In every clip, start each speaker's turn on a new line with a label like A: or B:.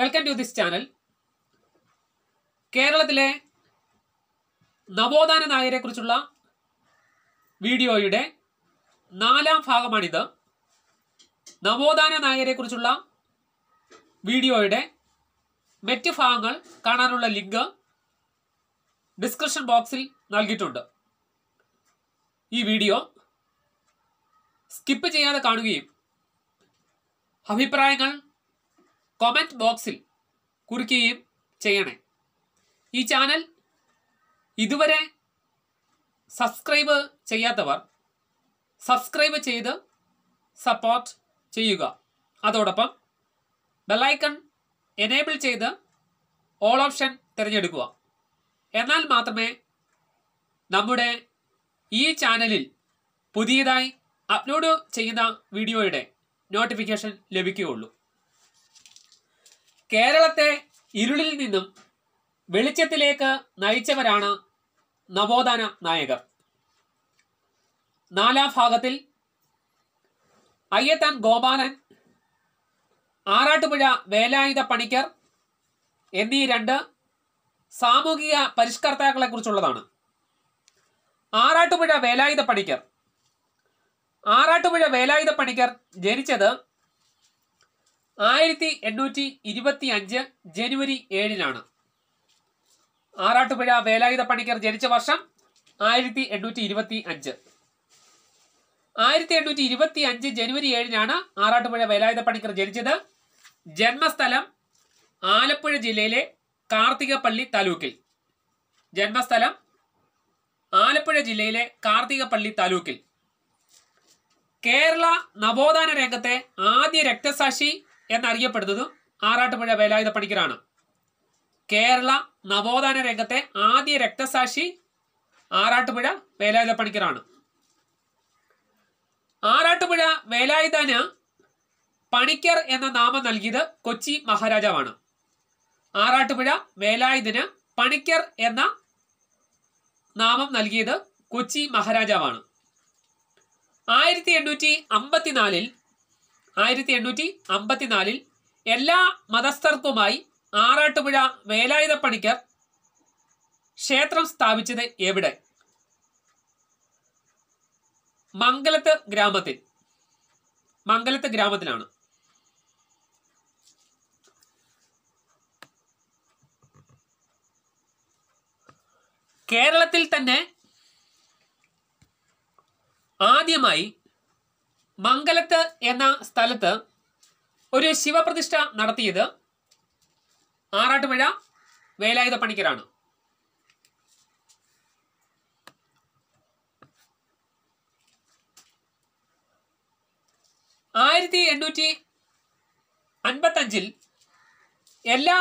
A: welcome to this channel കേരളത്തിലെ നവോത്ഥാന നായരെക്കുറിച്ചുള്ള വീഡിയോയുടെ നാലാം ഭാഗമാണിത് നവോത്ഥാന നായരെക്കുറിച്ചുള്ള വീഡിയോയുടെ മറ്റ് ഭാഗങ്ങൾ കാണാനുള്ള ലിങ്ക് ഡിസ്ക്രിപ്ഷൻ ബോക്സിൽ നൽകിയിട്ടുണ്ട് ഈ വീഡിയോ സ്കിപ്പ് ചെയ്യാതെ കാണുകയും അഭിപ്രായങ്ങൾ കൊമൻറ്റ് ബോക്സിൽ കുറിക്കുകയും ചെയ്യണേ ഈ ചാനൽ ഇതുവരെ സബ്സ്ക്രൈബ് ചെയ്യാത്തവർ സബ്സ്ക്രൈബ് ചെയ്ത് സപ്പോർട്ട് ചെയ്യുക അതോടൊപ്പം ബെല്ലൈക്കൺ എനേബിൾ ചെയ്ത് ഓൾ ഓപ്ഷൻ തിരഞ്ഞെടുക്കുക എന്നാൽ മാത്രമേ നമ്മുടെ ഈ ചാനലിൽ പുതിയതായി അപ്ലോഡ് ചെയ്യുന്ന വീഡിയോയുടെ നോട്ടിഫിക്കേഷൻ ലഭിക്കുകയുള്ളൂ കേരളത്തെ ഇരുളിൽ നിന്നും വെളിച്ചത്തിലേക്ക് നയിച്ചവരാണ് നവോത്ഥാന നായകർ നാലാം ഭാഗത്തിൽ അയ്യത്താൻ ഗോപാലൻ ആറാട്ടുപുഴ വേലായുധ പണിക്കർ എന്നീ രണ്ട് സാമൂഹിക പരിഷ്കർത്താക്കളെ കുറിച്ചുള്ളതാണ് ആറാട്ടുപുഴ വേലായുധ പണിക്കർ ആറാട്ടുപുഴ വേലായുധ പണിക്കർ ജനിച്ചത് ആയിരത്തി എണ്ണൂറ്റി ഇരുപത്തി അഞ്ച് ജനുവരി ഏഴിനാണ് ആറാട്ടുപുഴ വേലായുധ പണിക്കർ ജനിച്ച വർഷം ആയിരത്തി എണ്ണൂറ്റി ഇരുപത്തി അഞ്ച് ആയിരത്തി എണ്ണൂറ്റി ഇരുപത്തി അഞ്ച് ജനുവരി ഏഴിനാണ് ആറാട്ടുപുഴ വേലായുധ പണിക്കർ ജനിച്ചത് ജന്മസ്ഥലം ആലപ്പുഴ ജില്ലയിലെ കാർത്തികപ്പള്ളി താലൂക്കിൽ ജന്മസ്ഥലം ആലപ്പുഴ ജില്ലയിലെ കാർത്തികപ്പള്ളി താലൂക്കിൽ കേരള നവോത്ഥാന രംഗത്തെ ആദ്യ രക്തസാക്ഷി എന്നറിയപ്പെടുന്നത് ആറാട്ടുപുഴ വേലായുധ പണിക്കരാണ് കേരള നവോത്ഥാന രംഗത്തെ ആദ്യ രക്തസാക്ഷി ആറാട്ടുപുഴ വേലായുധ പണിക്കരാണ് ആറാട്ടുപുഴ വേലായുധന് പണിക്കർ എന്ന നാമം നൽകിയത് കൊച്ചി മഹാരാജാവാണ് ആറാട്ടുപുഴ വേലായുധന് പണിക്കർ എന്ന നാമം നൽകിയത് കൊച്ചി മഹാരാജാവാണ് ആയിരത്തി എണ്ണൂറ്റി അമ്പത്തിനാലിൽ ആയിരത്തി എണ്ണൂറ്റി അമ്പത്തിനാലിൽ എല്ലാ മതസ്ഥർക്കുമായി ആറാട്ടുപുഴ വേലായുധ പണിക്കർ ക്ഷേത്രം സ്ഥാപിച്ചത് എവിടെ മംഗലത്ത് ഗ്രാമത്തിൽ മംഗലത്ത് ഗ്രാമത്തിലാണ് കേരളത്തിൽ തന്നെ ആദ്യമായി മംഗലത്ത് എന്ന സ്ഥലത്ത് ഒരു ശിവപ്രതിഷ്ഠ നടത്തിയത് ആറാട്ടുപുഴ വേലായുധ പണിക്കരാണ് ആയിരത്തി എണ്ണൂറ്റി അൻപത്തഞ്ചിൽ എല്ലാ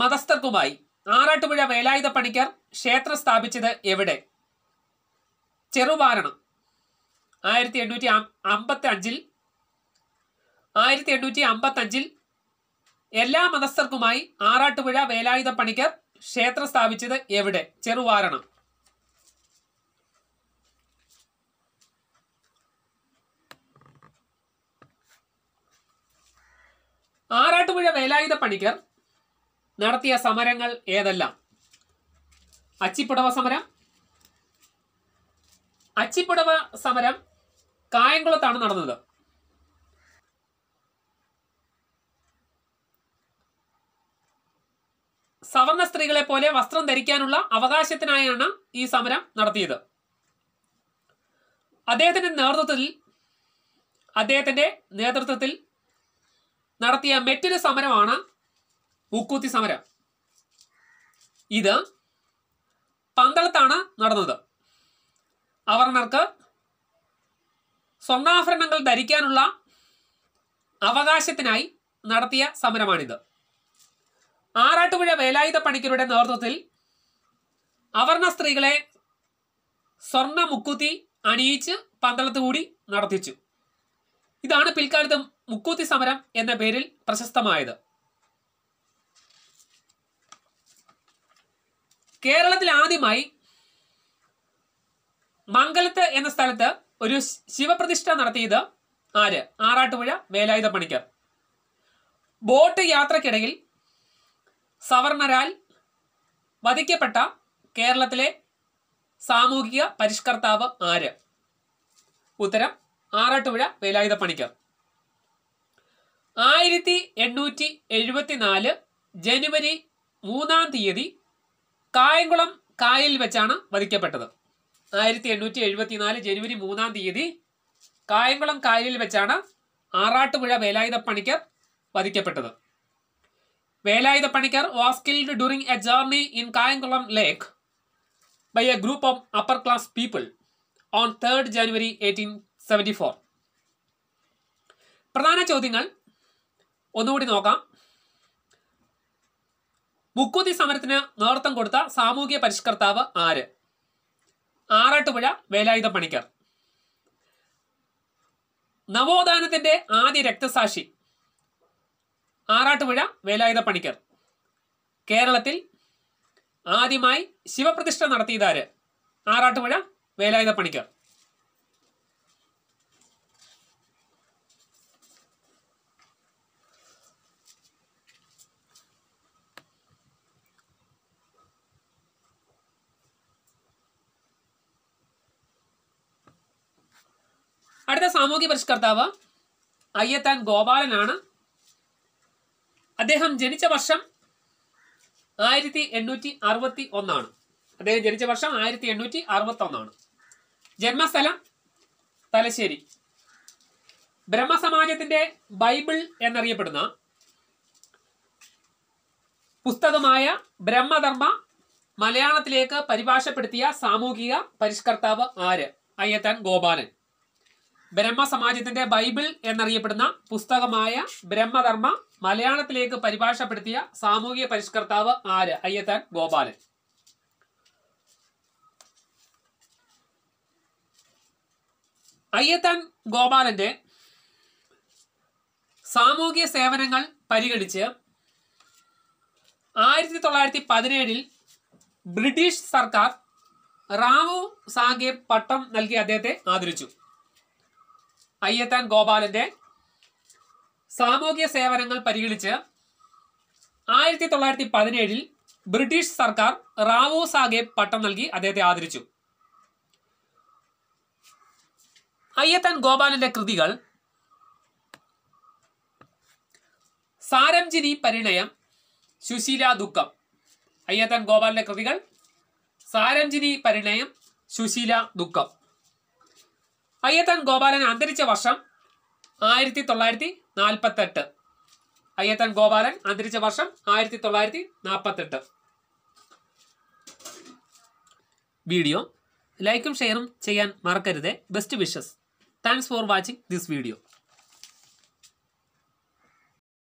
A: മതസ്ഥർക്കുമായി ആറാട്ടുപുഴ വേലായുധ പണിക്കർ ക്ഷേത്രം സ്ഥാപിച്ചത് എവിടെ ചെറുവാരണം ആയിരത്തി എണ്ണൂറ്റി അമ്പത്തി അഞ്ചിൽ ആയിരത്തി എണ്ണൂറ്റി അമ്പത്തി അഞ്ചിൽ എല്ലാ മതസ്ഥർക്കുമായി ആറാട്ടുപുഴ വേലായുധ പണിക്കർ ക്ഷേത്രം സ്ഥാപിച്ചത് എവിടെ ചെറുവാരണം ആറാട്ടുപുഴ വേലായുധ പണിക്കർ നടത്തിയ സമരങ്ങൾ ഏതെല്ലാം അച്ചിപ്പുടവ സമരം അച്ചിപ്പുടവ സമരം കായംകുളത്താണ് നടന്നത് സവർണ സ്ത്രീകളെ പോലെ വസ്ത്രം ധരിക്കാനുള്ള അവകാശത്തിനായാണ് ഈ സമരം നടത്തിയത് അദ്ദേഹത്തിന്റെ നേതൃത്വത്തിൽ അദ്ദേഹത്തിന്റെ നേതൃത്വത്തിൽ നടത്തിയ മറ്റൊരു സമരമാണ് മുക്കൂത്തി സമരം ഇത് പന്തളത്താണ് നടന്നത് അവർണർക്ക് സ്വർണ്ണാഭരണങ്ങൾ ധരിക്കാനുള്ള അവകാശത്തിനായി നടത്തിയ സമരമാണിത് ആറാട്ടുപുഴ വേലായുധ പണിക്കരുടെ നേതൃത്വത്തിൽ അവർണ സ്ത്രീകളെ സ്വർണ്ണ മുക്കുത്തി അണിയിച്ച് പന്തളത്ത് കൂടി നടത്തിച്ചു ഇതാണ് പിൽക്കാലത്ത് മുക്കൂത്തി സമരം എന്ന പേരിൽ പ്രശസ്തമായത് കേരളത്തിൽ ആദ്യമായി മംഗലത്ത് എന്ന സ്ഥലത്ത് ഒരു ശിവപ്രതിഷ്ഠ നടത്തിയത് ആര് ആറാട്ടുപുഴ വേലായുധ പണിക്കർ ബോട്ട് യാത്രക്കിടയിൽ സവർണരാൽ വധിക്കപ്പെട്ട കേരളത്തിലെ സാമൂഹിക പരിഷ്കർത്താവ് ആര് ഉത്തരം ആറാട്ടുപുഴ വേലായുധ പണിക്കർ ആയിരത്തി എണ്ണൂറ്റി എഴുപത്തിനാല് ജനുവരി മൂന്നാം തീയതി കായംകുളം കായലിൽ വെച്ചാണ് വധിക്കപ്പെട്ടത് ആയിരത്തി എണ്ണൂറ്റി എഴുപത്തിനാല് ജനുവരി മൂന്നാം തീയതി കായംകുളം കായലിൽ വെച്ചാണ് ആറാട്ടുപുഴ വേലായുധ പണിക്കർ വധിക്കപ്പെട്ടത് Velayudha Panicker was killed during a journey in Kayamkulam lake by a group of upper class people on third January eighteen seventy four പ്രധാന ചോദ്യങ്ങൾ ഒന്നുകൂടി നോക്കാം മുക്കുതി സമരത്തിന് നേതൃത്വം കൊടുത്ത സാമൂഹിക പരിഷ്കർത്താവ് ആര് ആറാട്ടുപുഴ വേലായുധ പണിക്കർ നവോത്ഥാനത്തിന്റെ ആദ്യ രക്തസാക്ഷി ആറാട്ടുപുഴ വേലായുധ പണിക്കർ കേരളത്തിൽ ആദ്യമായി ശിവപ്രതിഷ്ഠ നടത്തിയതാര് ആറാട്ടുപുഴ വേലായുധ പണിക്കർ അടുത്ത സാമൂഹ്യ പരിഷ്കർത്താവ് അയ്യത്താൻ ഗോപാലനാണ് അദ്ദേഹം ജനിച്ച വർഷം ആയിരത്തി എണ്ണൂറ്റി അറുപത്തി ഒന്നാണ് അദ്ദേഹം ജനിച്ച വർഷം ആയിരത്തി എണ്ണൂറ്റി അറുപത്തി ഒന്നാണ് ജന്മസ്ഥലം തലശ്ശേരി ബ്രഹ്മസമാജത്തിന്റെ ബൈബിൾ എന്നറിയപ്പെടുന്ന പുസ്തകമായ ബ്രഹ്മധർമ്മ മലയാളത്തിലേക്ക് പരിഭാഷപ്പെടുത്തിയ സാമൂഹിക പരിഷ്കർത്താവ് ആര് അയ്യത്താൻ ഗോപാലൻ ബ്രഹ്മ സമാജത്തിന്റെ ബൈബിൾ എന്നറിയപ്പെടുന്ന പുസ്തകമായ ബ്രഹ്മധർമ്മ മലയാളത്തിലേക്ക് പരിഭാഷപ്പെടുത്തിയ സാമൂഹിക പരിഷ്കർത്താവ് ആര് അയ്യത്തൻ ഗോപാലൻ അയ്യത്തൻ ഗോപാലന്റെ സാമൂഹിക സേവനങ്ങൾ പരിഗണിച്ച് ആയിരത്തി തൊള്ളായിരത്തി പതിനേഴിൽ ബ്രിട്ടീഷ് സർക്കാർ റാവു സാഗേബ് പട്ടം നൽകി അദ്ദേഹത്തെ ആദരിച്ചു അയ്യത്താൻ ഗോപാലന്റെ സാമൂഹ്യ സേവനങ്ങൾ പരിഗണിച്ച് ആയിരത്തി തൊള്ളായിരത്തി പതിനേഴിൽ ബ്രിട്ടീഷ് സർക്കാർ റാവോ സാഹേബ് പട്ടം നൽകി അദ്ദേഹത്തെ ആദരിച്ചു അയ്യത്തൻ ഗോപാലന്റെ കൃതികൾ സാരംജിനി പരിണയം സുശീല ദുഃഖം അയ്യത്തൻ ഗോപാലന്റെ കൃതികൾ സാരംജിനി പരിണയം സുശീല ദുഃഖം അയ്യത്തൻ ഗോപാലൻ അന്തരിച്ച വർഷം ആയിരത്തി തൊള്ളായിരത്തി നാൽപ്പത്തെട്ട് അയ്യത്തൻ ഗോപാലൻ അന്തരിച്ച വർഷം ആയിരത്തി തൊള്ളായിരത്തി നാൽപ്പത്തെട്ട് വീഡിയോ ലൈക്കും ഷെയറും ചെയ്യാൻ മറക്കരുത് best wishes thanks for watching this video